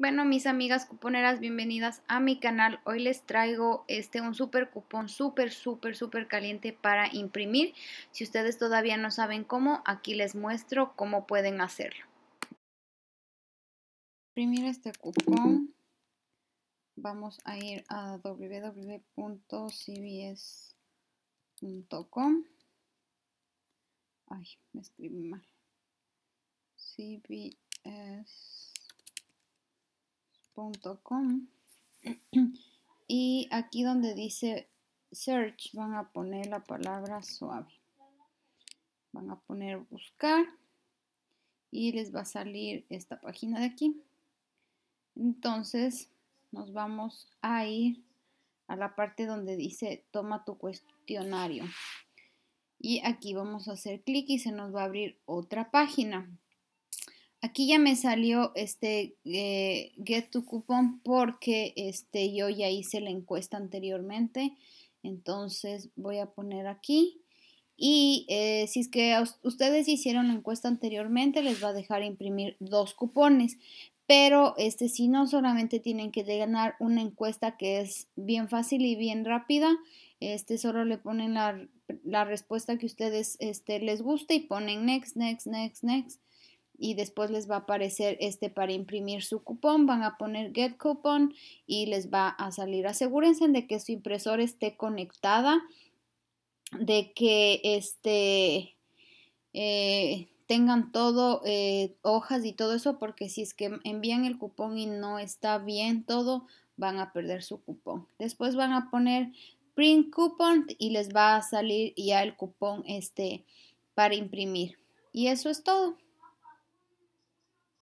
Bueno, mis amigas cuponeras, bienvenidas a mi canal. Hoy les traigo este un super cupón súper, súper, súper caliente para imprimir. Si ustedes todavía no saben cómo, aquí les muestro cómo pueden hacerlo. Imprimir este cupón. Vamos a ir a www.cbs.com. Ay, me escribí mal. CBS y aquí donde dice search van a poner la palabra suave. Van a poner buscar y les va a salir esta página de aquí. Entonces nos vamos a ir a la parte donde dice toma tu cuestionario. Y aquí vamos a hacer clic y se nos va a abrir otra página. Aquí ya me salió este eh, Get to Coupon porque este, yo ya hice la encuesta anteriormente. Entonces voy a poner aquí. Y eh, si es que ustedes hicieron la encuesta anteriormente, les va a dejar imprimir dos cupones. Pero este, si no, solamente tienen que ganar una encuesta que es bien fácil y bien rápida. Este, solo le ponen la, respuesta que ustedes este, les guste y ponen next, next, next, next y después les va a aparecer este para imprimir su cupón, van a poner get coupon y les va a salir. Asegúrense de que su impresora esté conectada, de que este, eh, tengan todo, eh, hojas y todo eso, porque si es que envían el cupón y no está bien todo, van a perder su cupón. Después van a poner print coupon y les va a salir ya el cupón este para imprimir. Y eso es todo.